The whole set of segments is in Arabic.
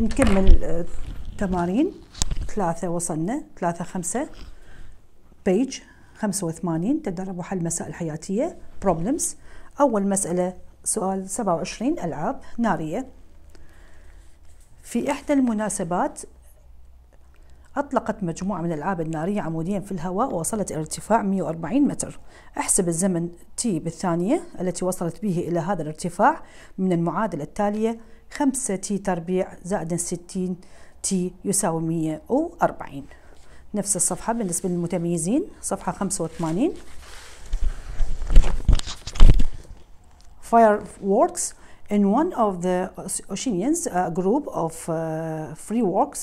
نكمل آه، تمارين ثلاثة وصلنا ثلاثة خمسة بيج 85 تدربوا حل مسائل حياتية problems أول مسألة سؤال 27 ألعاب نارية في إحدى المناسبات أطلقت مجموعة من الألعاب النارية عموديا في الهواء ووصلت إلى ارتفاع 140 متر احسب الزمن تي بالثانية التي وصلت به إلى هذا الارتفاع من المعادلة التالية 5 تي تربيع زائد ستين تي يساوي مية نفس الصفحة بالنسبة للمتميزين صفحة خمسة وثمانين fireworks in one of the Oceanians, a group of uh,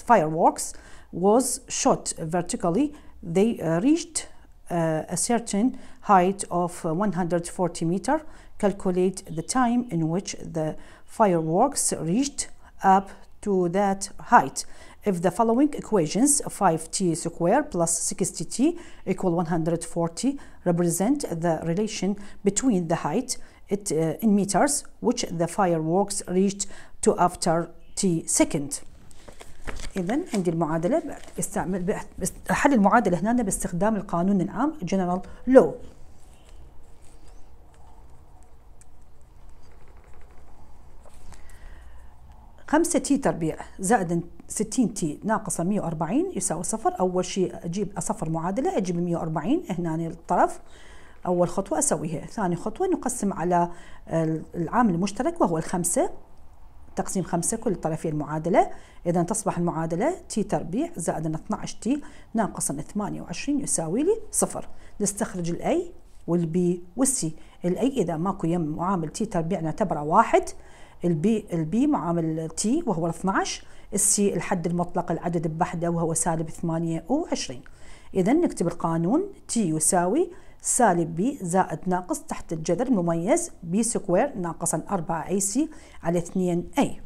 fireworks was shot vertically. They uh, reached Uh, a certain height of uh, 140 meter, calculate the time in which the fireworks reached up to that height. If the following equations 5t squared plus 60t equal 140 represent the relation between the height it, uh, in meters which the fireworks reached to after t second. اذا عندي المعادله بستعمل احل المعادله هنا باستخدام القانون العام جنرال لو خمسة تي تربيع زائد 60 تي ناقص 140 يساوي صفر أول شيء أجيب أصفر معادلة أجيب 140 هنا الطرف أول خطوة أسويها ثاني خطوة نقسم على العامل المشترك وهو الخمسة تقسيم خمسة كل طرفي المعادلة إذا تصبح المعادلة تي تربيع زائد 12 تي ناقص 28 يساوي لي صفر نستخرج الأي والبي والسي الأي إذا ماكو يم معامل تي تربيع نعتبره واحد البي البي معامل تي وهو 12 السي الحد المطلق العدد بحده وهو سالب 28 إذا نكتب القانون تي يساوي سالب بي زائد ناقص تحت الجذر المميز بي سكوير ناقصا 4 اي سي على 2 اي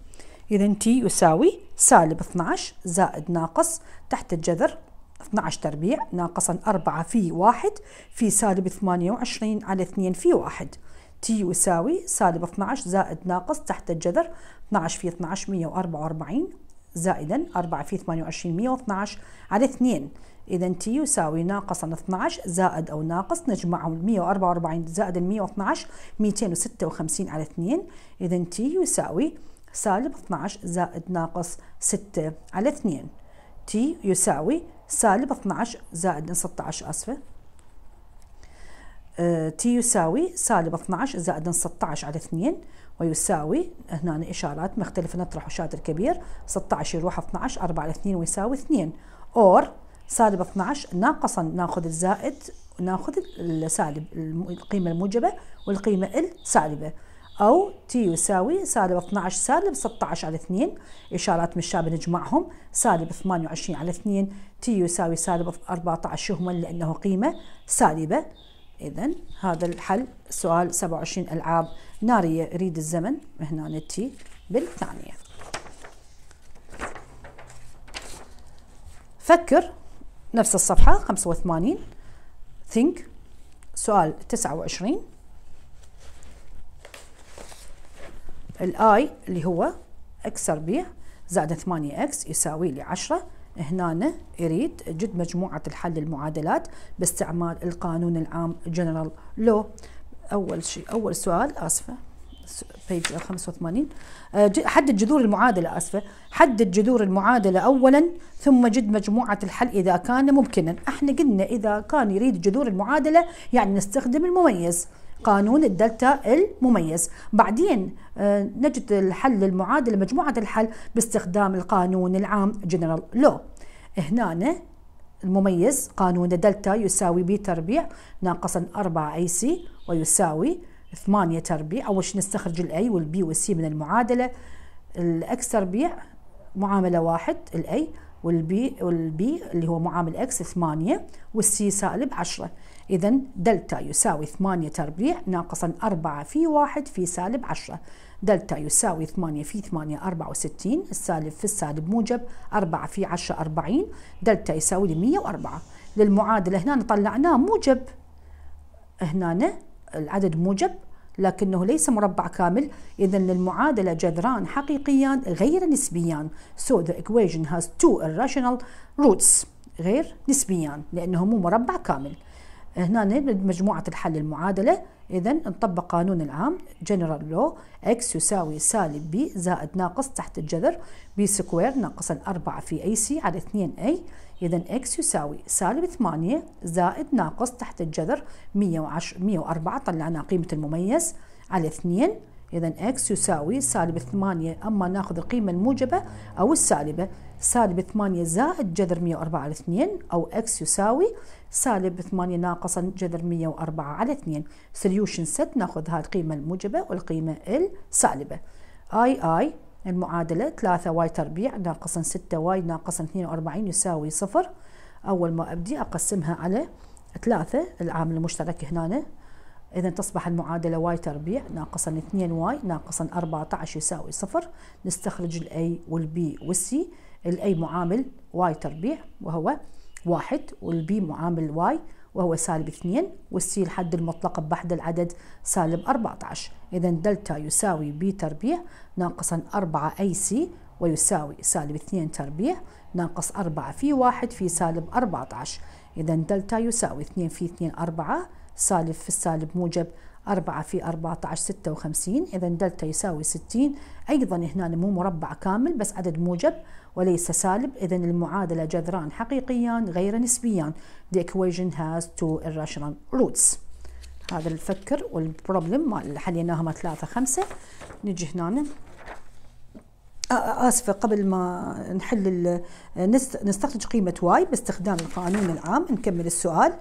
إذا تي يساوي سالب 12 زائد ناقص تحت الجذر 12 تربيع ناقصا 4 في 1 في سالب 28 على 2 في 1 تي يساوي سالب 12 زائد ناقص تحت الجذر 12 في 12 144 زائدا 4 في 28 112 على 2 إذا T يساوي ناقص 12 زائد أو ناقص نجمعهم 144 زائد 112 256 على 2 إذا T يساوي سالب 12 زائد ناقص 6 على 2 T يساوي سالب 12 زائد 16 أسفة آه، T يساوي سالب 12 زائد 16 على 2 ويساوي هنا إشارات مختلفة نطرح وشاطر كبير 16 يروح 12 4 على 2 ويساوي 2 أور سالب 12 ناقصا ناخذ الزائد وناخذ السالب القيمة الموجبة والقيمة السالبة أو تي يساوي سالب 12 سالب 16 على 2 إشارات مش شابه نجمعهم سالب 28 على 2 تي يساوي سالب 14 هما لأنه قيمة سالبة إذا هذا الحل سؤال 27 ألعاب نارية ريد الزمن هنا التي بالثانية فكر نفس الصفحة 85 think سؤال 29 الاي اللي هو اكسر تربيع زائد 8 اكس يساوي لي 10 هنا يريد جد مجموعة الحل المعادلات باستعمال القانون العام جنرال لو أول شيء أول سؤال آسفة بيج آه، 85 حدد جذور المعادلة آسفة حدد جذور المعادلة أولا ثم جد مجموعة الحل إذا كان ممكنا احنا قلنا إذا كان يريد جذور المعادلة يعني نستخدم المميز قانون الدلتا المميز بعدين آه، نجد الحل للمعادلة مجموعة الحل باستخدام القانون العام جنرال لو هنا المميز قانون دلتا يساوي بي تربيع ناقصا 4 اي سي ويساوي ثمانية تربيع أول شيء نستخرج الأي والبي والسي من المعادلة الأكس تربيع معاملة واحد الأي والبي والبي اللي هو معامل اكس 8 والسي سالب 10 اذا دلتا يساوي 8 تربيع ناقصا 4 في 1 في سالب 10 دلتا يساوي 8 في 8 64 السالب في السالب موجب 4 في 10 40 دلتا يساوي 104 للمعادله هنا طلعناه موجب هنا العدد موجب لكنه ليس مربع كامل إذا المعادلة جذران حقيقيان غير نسبيان so the equation has two irrational roots غير نسبيان لأنه مو مربع كامل هنا مجموعة الحل المعادلة إذا نطبق قانون العام جنرال لو إكس يساوي سالب بي زائد ناقص تحت الجذر بي سكوير ناقص الأربعة في أي سي على 2 أي إذا إكس يساوي سالب 8 زائد ناقص تحت الجذر 110 104 طلعنا قيمة المميز على 2 إذا إكس يساوي سالب 8 أما ناخذ القيمة الموجبة أو السالبة سالب 8 زائد جذر 104 على 2 أو إكس يساوي سالب 8 ناقصا جذر 104 على 2 سوليوشن ست ناخذ هاي القيمة الموجبة والقيمة السالبة اي اي المعادلة 3 واي تربيع ناقصا 6 واي ناقصا 42 يساوي صفر أول ما أبدي أقسمها على 3 العامل المشترك هنا إذا تصبح المعادلة y تربيع ناقصا 2 واي ناقصا 14 يساوي صفر نستخرج الأي والبي والسي الأي معامل y تربيع وهو واحد والبي معامل y وهو سالب 2 والسي الحد المطلق بحد العدد سالب 14 إذا دلتا يساوي بي تربيع ناقصا 4 أي سي ويساوي سالب 2 تربيع ناقص 4 في 1 في سالب 14 إذا دلتا يساوي 2 في 2 4 سالب في السالب موجب 4 في 14 56 إذا دلتا يساوي 60 أيضا هنا مو مربع كامل بس عدد موجب وليس سالب إذا المعادلة جذران حقيقيان غير نسبيان The equation has two irrational roots هذا الفكر والبروبلم مال اللي حليناها 3 5 نجي هنا آسفة قبل ما نحل نستخرج قيمة واي باستخدام القانون العام نكمل السؤال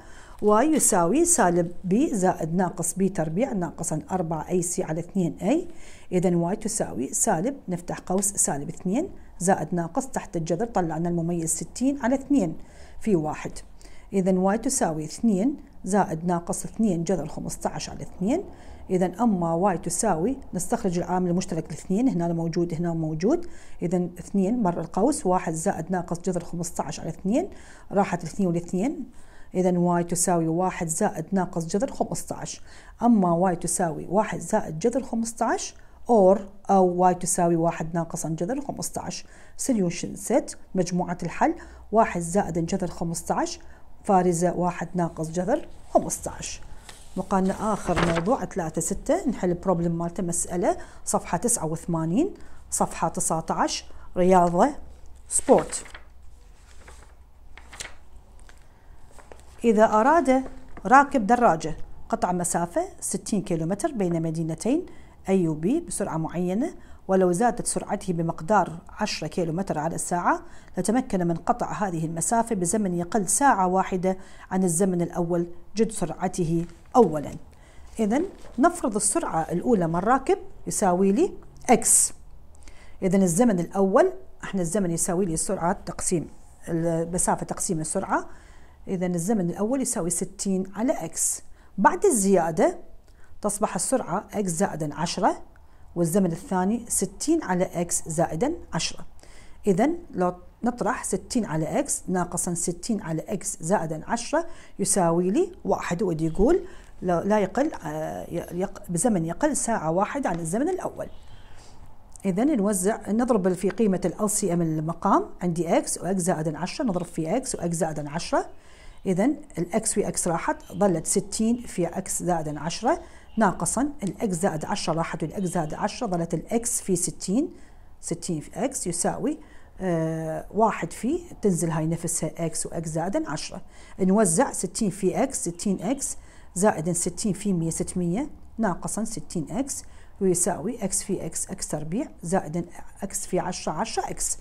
ويساوي سالب بي زائد ناقص بي تربيع ناقصا 4 اي سي على 2 اي اذا واي تساوي سالب نفتح قوس سالب 2 زائد ناقص تحت الجذر طلعنا المميز 60 على 2 في واحد إذا واي تساوي 2 زائد ناقص 2 جذر 15 على 2 إذا أما واي تساوي نستخرج العامل المشترك الاثنين هنا موجود هنا موجود إذا 2 برا القوس 1 زائد ناقص جذر 15 على 2 راحت الاثنين والاثنين إذا واي تساوي واحد زائد ناقص جذر 15 أما واي تساوي واحد زائد جذر 15 or أو واي تساوي واحد ناقص جذر 15 solution set مجموعة الحل واحد زائد جذر 15 فارزة واحد ناقص جذر 15 وقالنا آخر موضوع 3 6 نحل البروبلم مالته مسألة صفحة 89 صفحة 19 رياضة سبورت إذا أراد راكب دراجة قطع مسافة 60 كيلومتر بين مدينتين بي بسرعة معينة ولو زادت سرعته بمقدار 10 كيلومتر على الساعة لتمكن من قطع هذه المسافة بزمن يقل ساعة واحدة عن الزمن الأول جد سرعته أولا إذا نفرض السرعة الأولى من راكب يساوي لي X إذا الزمن الأول احنا الزمن يساوي لي السرعة تقسيم المسافة تقسيم السرعة إذا الزمن الأول يساوي 60 على x بعد الزيادة تصبح السرعة x زائدا 10 والزمن الثاني 60 على x زائدا 10 إذا لو نطرح 60 على x ناقصا 60 على x زائدا 10 يساوي لي واحد ودي يقول لا يقل آه، بزمن يقل ساعة واحدة عن الزمن الأول إذا نوزع نضرب في قيمة ال LCM المقام عندي x و x زائدا 10 نضرب في x و x زائدا 10 إذا الإكس في إكس راحت ظلت 60 في إكس زائدا 10 ناقصا الإكس زائد 10 راحت والإكس زائد 10 ظلت الإكس في 60 60 في إكس يساوي آه واحد في تنزل هاي نفسها إكس وإكس زائدا 10 نوزع 60 في إكس 60 إكس زائدا 60 في 100 600 ناقصا 60 إكس ويساوي اكس في اكس اكس تربيع زائدا اكس في 10 10 اكس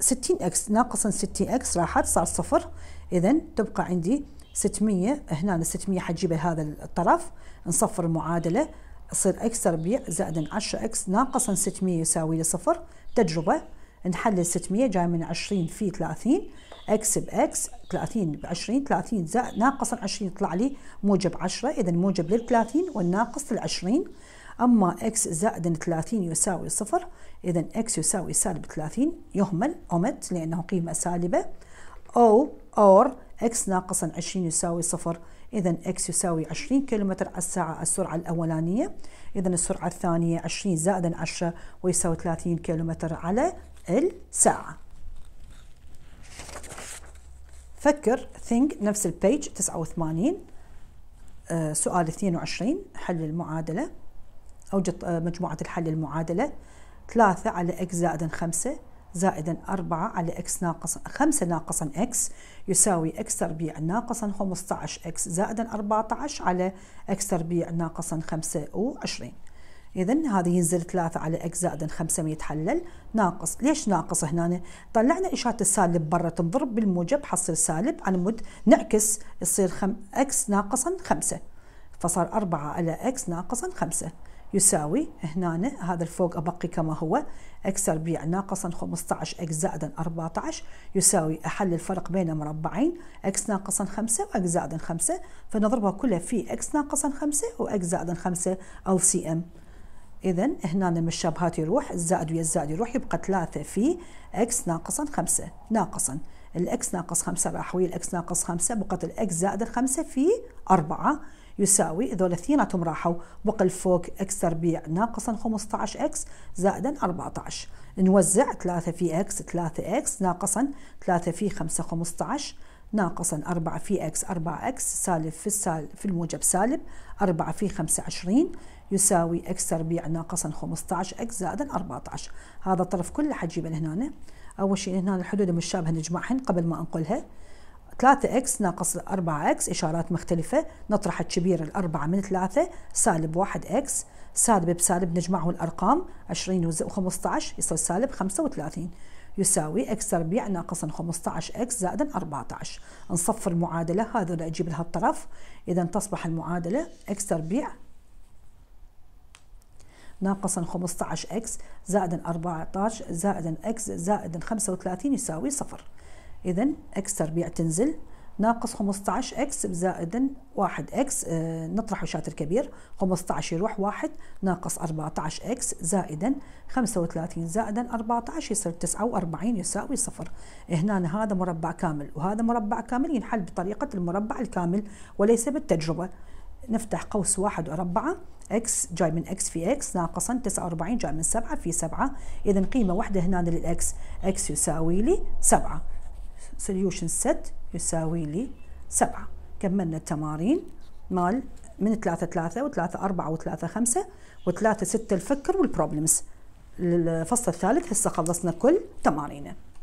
60 اكس ناقصا 60 اكس راحت صار صفر اذا تبقى عندي 600 هنا 600 حتجيبه هذا الطرف نصفر المعادله يصير اكس تربيع زائد 10 اكس ناقصا 600 يساوي لي صفر تجربه نحلل 600 جاي من 20 في 30 اكس باكس 30 ب 20 30 زائد ناقصا 20 يطلع لي موجب 10 اذا موجب لل 30 والناقص لل 20 اما اكس زائد 30 يساوي صفر اذا اكس يساوي سالب 30 يهمل اومت لانه قيمه سالبه أو or x ناقصا 20 يساوي صفر إذا x يساوي 20 كيلومتر على الساعة السرعة الأولانية إذا السرعة الثانية 20 زائدا 10 ويساوي 30 كيلومتر على الساعة فكر think نفس البيج 89 آه، سؤال 22 حل المعادلة أوجد آه، مجموعة الحل المعادلة 3 على x زائد 5 زائدا 4 على x ناقص 5 ناقصا x يساوي x تربيع ناقصا 15x زائدا 14 على x تربيع ناقصا 25 إذا هذه ينزل 3 على x زائدا 5 يتحلل ناقص، ليش ناقص هنا؟ طلعنا إشارة السالب برا تنضرب بالموجب حصل سالب على مود نعكس يصير خم... x ناقصا 5 فصار 4 على x ناقصا 5 يساوي هنا هذا الفوق أبقي كما هو x تربيع ناقصا 15 x زائدا 14 يساوي أحل الفرق بين مربعين x ناقصا 5 و x زائدا 5 فنضربها كلها في x ناقصا 5 و x زائدا 5 LCM إذا هنا من الشابهات يروح الزائد ويا الزائد يروح يبقى 3 في x ناقصا 5 ناقصا الاكس ناقص 5 راح ويا الاكس ناقص 5 بقت الاكس زائد 5 في 4 يساوي هذول اثنيناتهم راحوا بقى الفوق اكس تربيع ناقصا 15 اكس زائدا 14 نوزع 3 في اكس 3 اكس ناقصا 3 في 5 15 ناقصا 4 في اكس 4 اكس سالب في السالب في الموجب سالب 4 في 5 20 يساوي اكس تربيع ناقصا 15 اكس زائدا 14 هذا الطرف كله حجيبه لهنا اول شيء هنا الحدود المشابهه نجمعهن قبل ما انقلها 3 اكس ناقص 4 اكس اشارات مختلفه نطرح الكبير الاربعه من ثلاثة، سالب 1 اكس سالب بسالب نجمعه الارقام 20 و15 يصير سالب 35 يساوي اكس تربيع ناقصا 15 اكس زائدا 14 نصفر المعادله اللي اجيب لها الطرف اذا تصبح المعادله اكس تربيع ناقصا 15 اكس زائدا 14 زائدا اكس زائدا 35 يساوي صفر إذا إكس تربيع تنزل ناقص 15 إكس زائد 1 إكس نطرح الشاتر كبير 15 يروح 1 ناقص 14 إكس زائدا 35 زائدا 14 يصير 49 يساوي صفر هنا هذا مربع كامل وهذا مربع كامل ينحل بطريقة المربع الكامل وليس بالتجربة نفتح قوس واحد وأربعة اكس جاي من اكس في اكس ناقصا 49 جاي من 7 في 7 إذا قيمة واحدة هنا للإكس اكس يساوي لي 7 سوليوشن ست يساوي لي سبعة كملنا التمارين مال من ثلاثة ثلاثة وثلاثة أربعة وثلاثة خمسة وثلاثة ستة الفكر والبروبلمز الفصل الثالث هسه خلصنا كل تمارينه